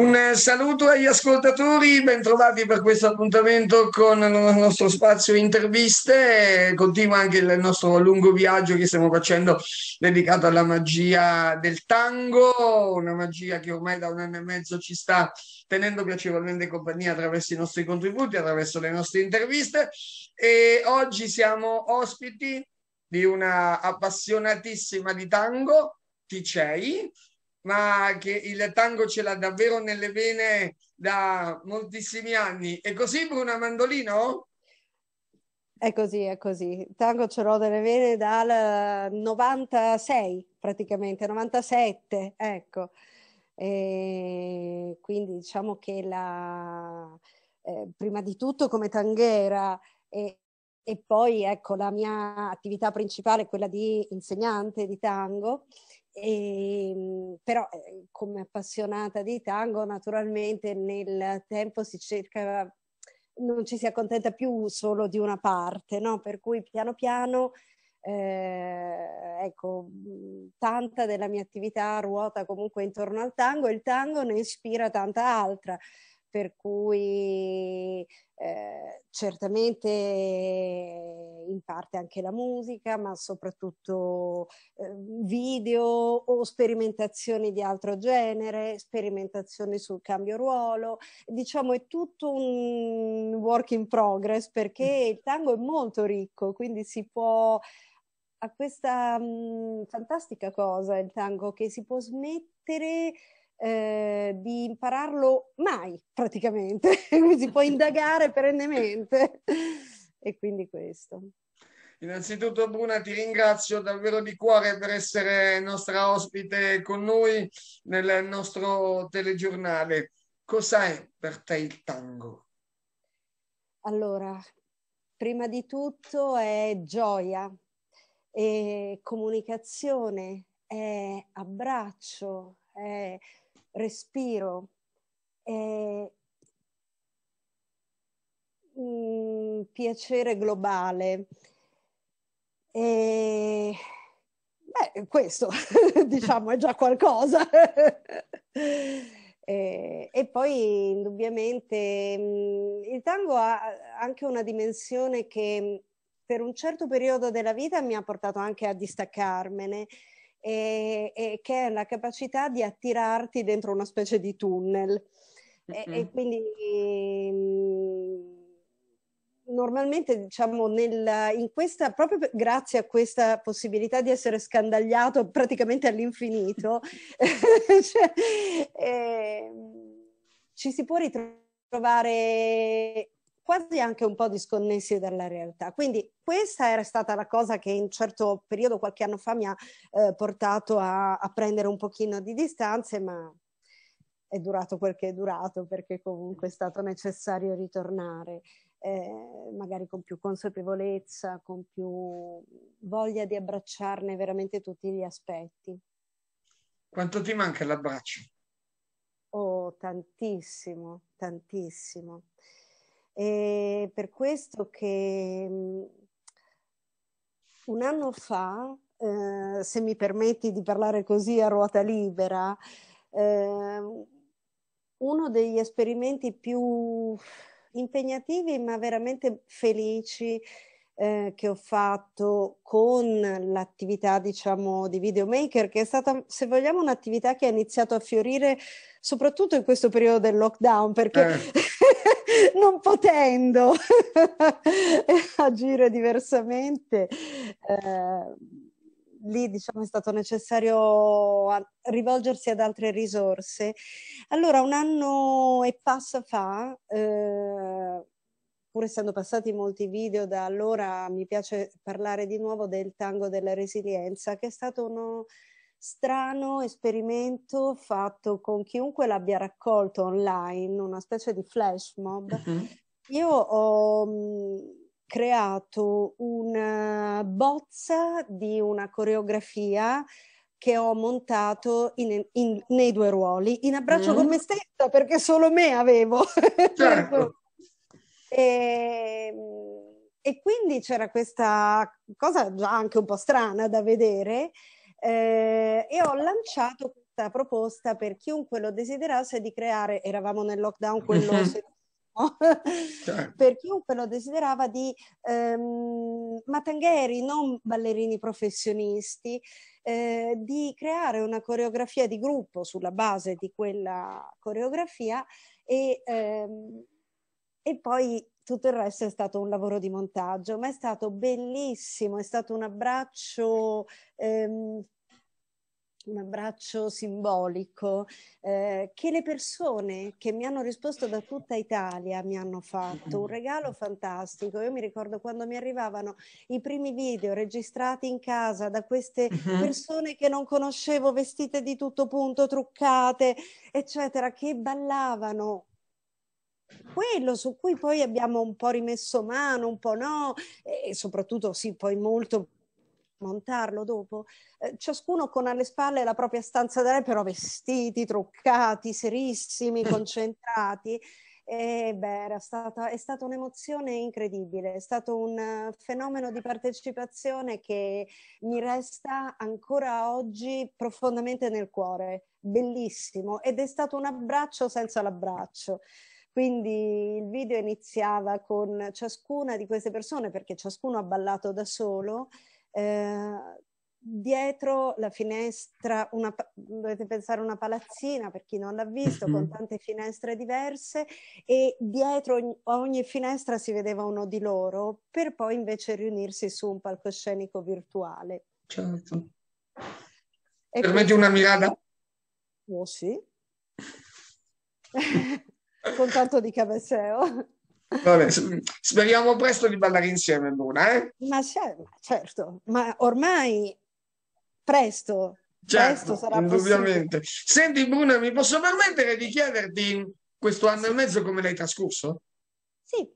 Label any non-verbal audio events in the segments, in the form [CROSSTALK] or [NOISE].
Un eh, saluto agli ascoltatori, bentrovati per questo appuntamento con il nostro spazio interviste. Continua anche il nostro lungo viaggio che stiamo facendo dedicato alla magia del tango, una magia che ormai da un anno e mezzo ci sta tenendo piacevolmente compagnia attraverso i nostri contributi, attraverso le nostre interviste. E oggi siamo ospiti di una appassionatissima di tango, TCEI ma che il tango ce l'ha davvero nelle vene da moltissimi anni. È così, Bruna Mandolino? È così, è così. Il tango ce l'ho nelle vene dal 96 praticamente, 97, ecco. E quindi diciamo che la, eh, prima di tutto come tanghera e, e, poi ecco la mia attività principale, quella di insegnante di tango, e, ehm, però eh, come appassionata di tango naturalmente nel tempo si cerca non ci si accontenta più solo di una parte no? per cui piano piano eh, ecco tanta della mia attività ruota comunque intorno al tango e il tango ne ispira tanta altra per cui eh, certamente in parte anche la musica, ma soprattutto eh, video o sperimentazioni di altro genere, sperimentazioni sul cambio ruolo, diciamo è tutto un work in progress perché mm. il tango è molto ricco, quindi si può a questa mh, mm, fantastica cosa il tango che si può smettere eh, di impararlo mai praticamente, [LAUGHS] si può indagare [LAUGHS] perennemente e quindi questo. Innanzitutto Bruna ti ringrazio davvero di cuore per essere nostra ospite con noi nel nostro telegiornale. Cos'è per te il tango? Allora, prima di tutto è gioia, è comunicazione, è abbraccio, è respiro, eh, mh, piacere globale. E, beh, questo [LAUGHS] diciamo è già qualcosa. [LAUGHS] Eh, e poi indubbiamente mh, mm, il tango ha anche una dimensione che mm, per un certo periodo della vita mi ha portato anche a distaccarmene e, e che è la capacità di attirarti dentro una specie di tunnel. Mm-hmm. E, e, mhm. quindi mm, normalmente diciamo nel, in questa, proprio grazie a questa possibilità di essere scandagliato praticamente all'infinito, [LAUGHS] [LAUGHS] cioè, eh, ci si può ritrovare quasi anche un po' disconnessi dalla realtà. Quindi questa era stata la cosa che in un certo periodo, qualche anno fa, mi ha eh, portato a, a, prendere un pochino di distanze, ma è durato quel che è durato, perché comunque è stato necessario ritornare, eh, magari con più consapevolezza, con più voglia di abbracciarne veramente tutti gli aspetti. Quanto ti manca l'abbraccio? Oh, tantissimo, tantissimo. È per questo che mm, un anno fa, eh, se mi permetti di parlare così a ruota libera, eh, uno degli esperimenti più impegnativi ma veramente felici eh, che ho fatto con l'attività diciamo di videomaker che è stata se vogliamo un'attività che ha iniziato a fiorire soprattutto in questo periodo del lockdown perché eh. [LAUGHS] non potendo [LAUGHS] agire diversamente, eh, lì diciamo, è stato necessario rivolgersi ad altre risorse. Allora, un anno e passa fa, eh, pur essendo passati molti video da allora, mi piace parlare di nuovo del tango della resilienza, che è stato uno strano esperimento fatto con chiunque l'abbia raccolto online, una specie di flash mob. Uh-huh. Io ho mh, mm, creato una eh, bozza di una coreografia che ho montato in, in, nei due ruoli, in abbraccio mm. con mm-hmm. me stessa, perché solo me avevo. [LAUGHS] Certo. e, e quindi c'era questa cosa già anche un po' strana da vedere, eh, e ho lanciato questa proposta per chiunque lo desiderasse di creare, eravamo nel lockdown quello mhm. [LAUGHS] certo. per chiunque lo desiderava di ehm, matangheri, non ballerini professionisti, eh, di creare una coreografia di gruppo sulla base di quella coreografia e, ehm, e poi tutto il resto è stato un lavoro di montaggio, ma è stato bellissimo, è stato un abbraccio ehm, un abbraccio simbolico eh, che le persone che mi hanno risposto da tutta Italia mi hanno fatto un regalo fantastico. Io mi ricordo quando mi arrivavano i primi video registrati in casa da queste mhm. persone che non conoscevo, vestite di tutto punto, truccate, eccetera, che ballavano quello su cui poi abbiamo un po' rimesso mano, un po' no, e soprattutto sì, poi molto montarlo dopo, eh, ciascuno con alle spalle la propria stanza da re, però vestiti, truccati, serissimi, [LAUGHS] concentrati. E beh, stata, è stata un'emozione incredibile, è stato un fenomeno di partecipazione che mi resta ancora oggi profondamente nel cuore, bellissimo, ed è stato un abbraccio senza l'abbraccio. Quindi il video iniziava con ciascuna di queste persone, perché ciascuno ha ballato da solo, eh, dietro la finestra, una, dovete pensare a una palazzina per chi non l'ha visto, mm-hmm. con mhm. tante finestre diverse e dietro a ogni finestra si vedeva uno di loro per poi invece riunirsi su un palcoscenico virtuale. Certo. E per me di una mirada? Oh sì. [LAUGHS] con tanto di cabeceo. Oh. Vabbè, speriamo presto di ballare insieme, Bruna. eh? Ma, certo, ma ormai presto, certo, presto sarà indubbiamente. Possibile. Senti, Bruna, mi posso permettere di chiederti questo anno sì. e mezzo come l'hai trascorso? Sì.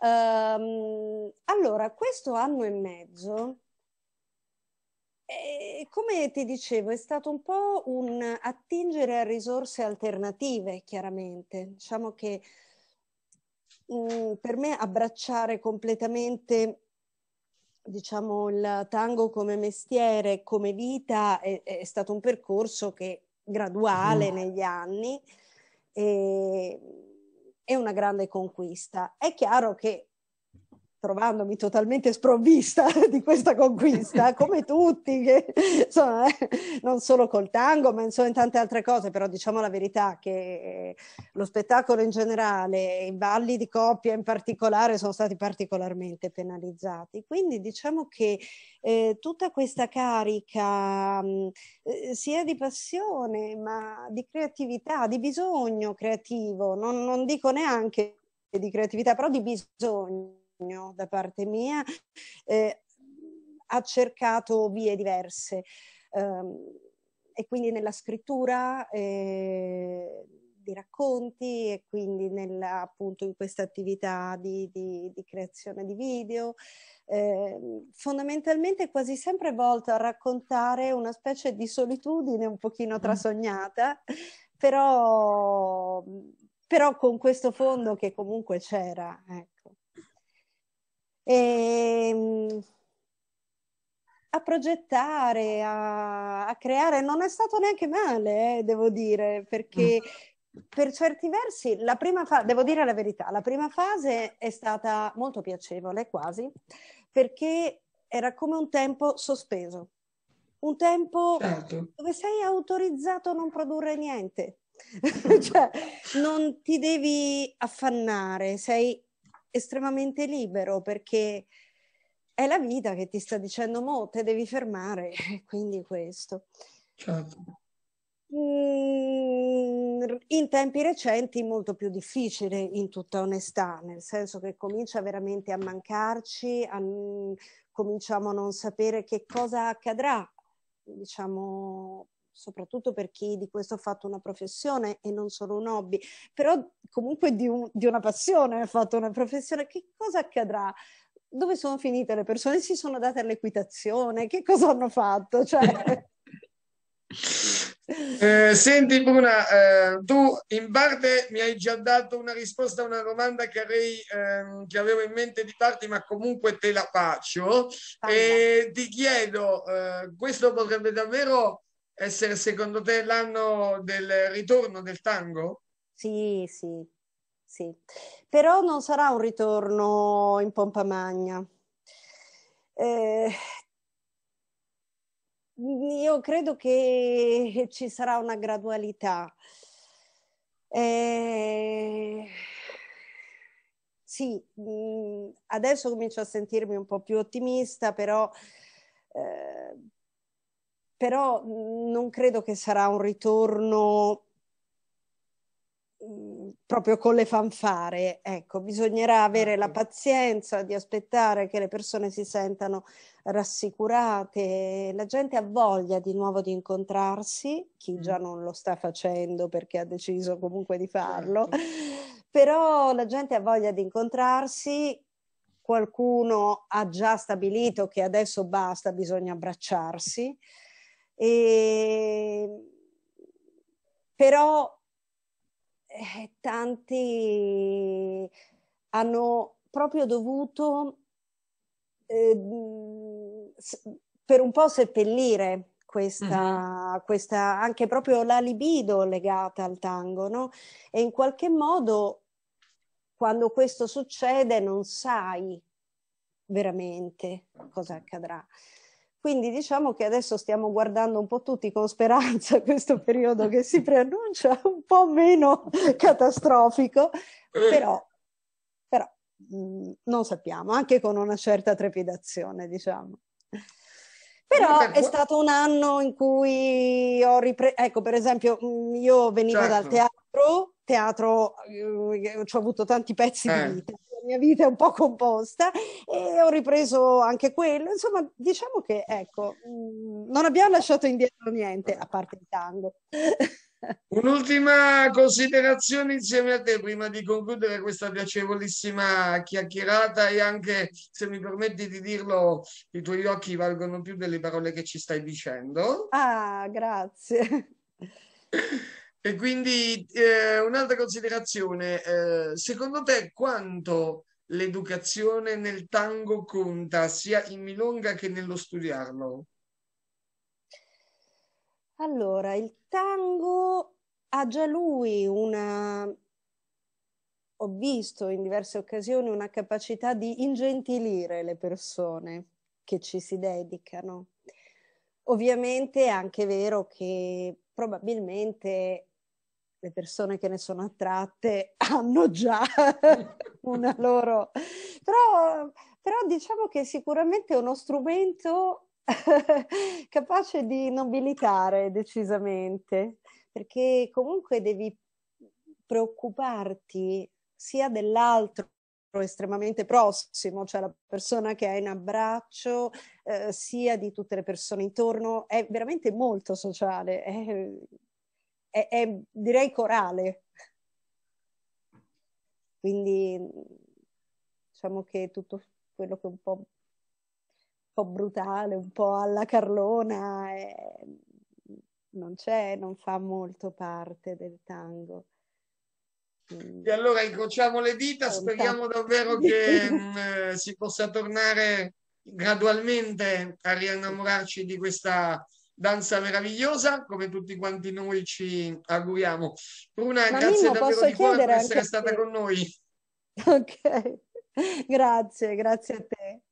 Um, allora, questo anno e mezzo come ti dicevo, è stato un po' un attingere a risorse alternative, chiaramente. Diciamo che mm, per me abbracciare completamente diciamo, il tango come mestiere, come vita, è, è stato un percorso che graduale mm. negli anni e, è una grande conquista. È chiaro che trovandomi totalmente sprovvista [LAUGHS] di questa conquista, [LAUGHS] come tutti, che, insomma, eh, non solo col tango, ma insomma in tante altre cose, però diciamo la verità che eh, lo spettacolo in generale, i balli di coppia in particolare, sono stati particolarmente penalizzati. Quindi diciamo che eh, tutta questa carica mh, mm, eh, sia di passione, ma di creatività, di bisogno creativo, non, non dico neanche di creatività, però di bisogno da parte mia, eh, ha cercato vie diverse ehm, e quindi nella scrittura eh, di racconti e quindi nella, appunto in questa attività di, di, di creazione di video, eh, fondamentalmente quasi sempre volto a raccontare una specie di solitudine un pochino mm. trasognata, però, però con questo fondo che comunque c'era. Ecco. E, ehm, a progettare, a, a, creare, non è stato neanche male, eh, devo dire, perché mm. per certi versi la prima fase, devo dire la verità, la prima fase è stata molto piacevole quasi, perché era come un tempo sospeso, un tempo certo. dove sei autorizzato a non produrre niente. [LAUGHS] Mm. cioè, non ti devi affannare, sei estremamente libero perché è la vita che ti sta dicendo mo te devi fermare, [LAUGHS] quindi questo. Certo. Mm, in tempi recenti molto più difficile in tutta onestà, nel senso che comincia veramente a mancarci, a, cominciamo a non sapere che cosa accadrà, diciamo, soprattutto per chi di questo ha fatto una professione e non solo un hobby, però comunque di, un, di una passione ha fatto una professione, che cosa accadrà? Dove sono finite le persone? Si sono date all'equitazione? Che cosa hanno fatto? Cioè... [LAUGHS] Eh, senti Bruna, eh, tu in parte mi hai già dato una risposta a una domanda che, avrei, eh, che avevo in mente di farti, ma comunque te la faccio. Sì. E eh, ti chiedo, eh, questo potrebbe davvero essere secondo te l'anno del ritorno del tango? Sì, sì, sì. Però non sarà un ritorno in pompa magna. Eh, io credo che ci sarà una gradualità. Eh, sì, mm, adesso comincio a sentirmi un po' più ottimista, però eh, però mhmm, non credo che sarà un ritorno mhmm, proprio con le fanfare, ecco, bisognerà avere la ecco. pazienza di aspettare che le persone si sentano rassicurate, la gente ha voglia di nuovo di incontrarsi, chi già non lo sta facendo perché ha deciso comunque di farlo, certo. [LAUGHS] però la gente ha voglia di incontrarsi, qualcuno ha già stabilito che adesso basta, bisogna abbracciarsi e, ehm, però eh, tanti hanno proprio dovuto eh, per un po' seppellire questa, uh-huh. questa, anche proprio la libido legata al tango, no? E in qualche modo quando questo succede non sai veramente cosa accadrà. Quindi diciamo che adesso stiamo guardando un po' tutti con speranza [LAUGHS] questo periodo che si preannuncia un po' meno catastrofico, però, però mh, mm, non sappiamo, anche con una certa trepidazione, diciamo. Però è stato un anno in cui ho ripreso, ecco per esempio mm, io venivo certo. dal teatro, teatro, eh, ho avuto tanti pezzi eh. di vita mia vita è un po' composta e ho ripreso anche quello. Insomma, diciamo che ecco, mm, non abbiamo lasciato indietro niente, a parte il tango. [LAUGHS] Un'ultima considerazione insieme a te prima di concludere questa piacevolissima chiacchierata e anche, se mi permetti di dirlo, i tuoi occhi valgono più delle parole che ci stai dicendo. Ah, grazie. [LAUGHS] E quindi eh, un'altra considerazione, eh, secondo te quanto l'educazione nel tango conta sia in Milonga che nello studiarlo? Allora, il tango ha già lui una, ho visto in diverse occasioni una capacità di ingentilire le persone che ci si dedicano. Ovviamente è anche vero che probabilmente le persone che ne sono attratte [LAUGHS] hanno già [LAUGHS] una loro... Però, però diciamo che sicuramente è uno strumento [LAUGHS] capace di nobilitare decisamente, perché comunque devi preoccuparti sia dell'altro estremamente prossimo, cioè la persona che hai in abbraccio, eh, sia di tutte le persone intorno, è veramente molto sociale, è è, è direi corale. Quindi diciamo che tutto quello che è un po', un po brutale, un po' alla Carlona, è, non c'è, non fa molto parte del tango. E allora incrociamo le dita, speriamo davvero [LAUGHS] che mh, mm, eh, si possa tornare gradualmente a riannamorarci di questa danza meravigliosa, come tutti quanti noi ci auguriamo. Bruna, Ma grazie Mimmo, davvero di cuore per essere stata te. con noi. Ok, [LAUGHS] grazie, grazie a te.